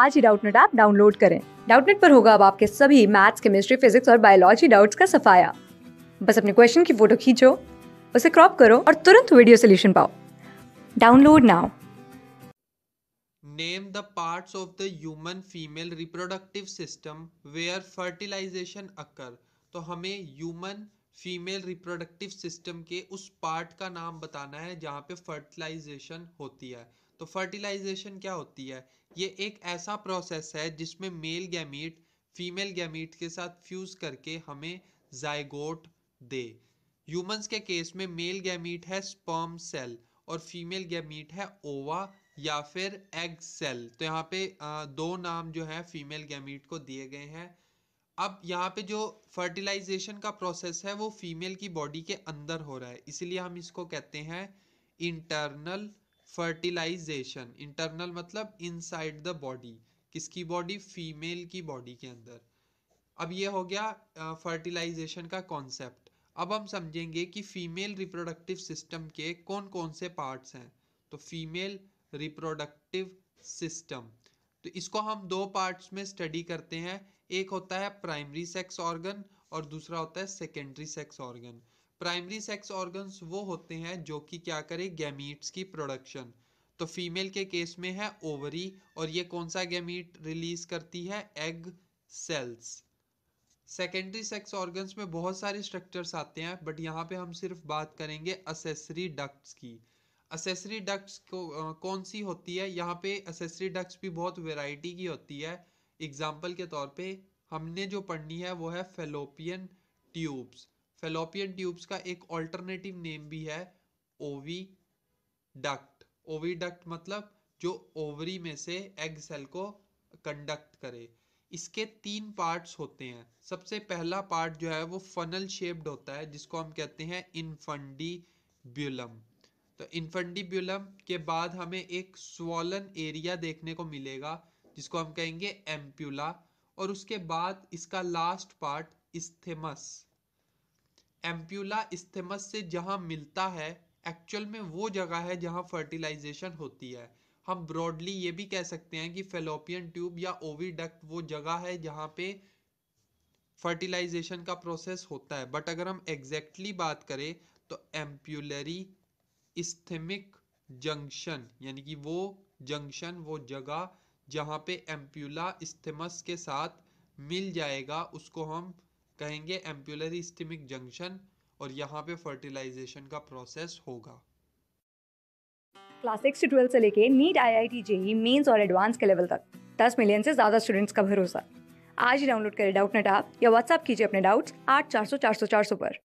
आज ही Doubtnut app download करें डाउटनेट पर होगा अब आपके सभी मैथ्स केमिस्ट्री फिजिक्स और बायोलॉजी डाउट्स का सफाया बस अपने क्वेश्चन की फोटो खींचो उसे क्रॉप करो और तुरंत वीडियो सोल्यूशन पाओ download now name the parts of the human female reproductive system where fertilization occur तो हमें ह्यूमन फीमेल रिप्रोडक्टिव सिस्टम के उस पार्ट का नाम बताना है जहाँ पे फर्टिलाइजेशन होती है तो फर्टिलाइजेशन क्या होती है ये एक ऐसा प्रोसेस है जिसमें मेल गैमीट फीमेल गैमीट के साथ फ्यूज़ करके हमें जायगोट दे ह्यूमंस के केस में मेल गैमीट है स्पर्म सेल और फीमेल गैमीट है ओवा या फिर एग सेल तो यहाँ पे दो नाम जो है फीमेल गैमीट को दिए गए हैं अब यहाँ पे जो फर्टिलाइजेशन का प्रोसेस है वो फीमेल की बॉडी के अंदर हो रहा है इसलिए हम इसको कहते हैं इंटरनल फर्टिलाइजेशन इंटरनल मतलब इनसाइड द बॉडी किसकी बॉडी फीमेल की बॉडी के अंदर अब ये हो गया फर्टिलाइजेशन का कॉन्सेप्ट अब हम समझेंगे कि फीमेल रिप्रोडक्टिव सिस्टम के कौन कौन से पार्ट्स हैं तो फीमेल रिप्रोडक्टिव सिस्टम तो इसको हम दो पार्ट्स में स्टडी करते हैं एक होता है प्राइमरी सेक्स ऑर्गन और दूसरा होता है secondary sex organ primary sex organs वो होते हैं जो कि क्या करें गैमीट्स की प्रोडक्शन तो फीमेल के केस में है ओवरी और ये कौन सा गैमीट रिलीज करती है egg cells secondary sex organs में बहुत सारे स्ट्रक्चर्स आते हैं बट यहाँ पे हम सिर्फ बात करेंगे असेसरी डक्ट्स की असेसरी डक्ट्स को कौन सी होती है यहाँ पे असेसरी डक्ट्स भी बहुत वेराइटी की होती है एग्जाम्पल के तौर पे हमने जो पढ़नी है वो है फेलोपियन ट्यूब्स फेलोपियन ट्यूब्स का एक ऑल्टरनेटिव नेम भी है ओवी डक्ट ओवी डक्ट मतलब जो ओवरी में से एग सेल को कंडक्ट करे इसके तीन पार्ट्स होते हैं सबसे पहला पार्ट जो है वो फनल शेप्ड होता है जिसको हम कहते हैं इनफंडी ब्यूलम तो इनफंडी ब्यूलम के बाद हमें एक स्वॉलन एरिया देखने को मिलेगा जिसको हम कहेंगे एम्प्यूला और उसके बाद इसका last part isthmus ampulla isthmus से जहाँ मिलता है एक्चुअल में वो जगह है जहाँ फर्टिलाइजेशन होती है हम ब्रॉडली ये भी कह सकते हैं कि फेलोपियन ट्यूब या ओवीडक्ट वो जगह है जहाँ पे फर्टिलाइजेशन का प्रोसेस होता है बट अगर हम एग्जैक्टली exactly बात करें तो एम्प्यूलरी इस्थेमिक जंक्शन यानी कि वो जंक्शन वो जगह जहाँ पे एम्प्यूला इस्थेमस के साथ मिल जाएगा उसको हम कहेंगे एम्प्यूलरी स्टिमिक जंक्शन और यहाँ पे फर्टिलाइजेशन का प्रोसेस होगा क्लास सिक्स टू ट्वेल्थ से लेके NEET I I T JEE mains और एडवांस के लेवल तक दस मिलियन से ज़्यादा स्टूडेंट्स का भरोसा आज ही डाउनलोड करें डाउट नेट आप या व्हाट्सअप कीजिए अपने डाउट्स आठ चार सौ चार सौ चार सौ पर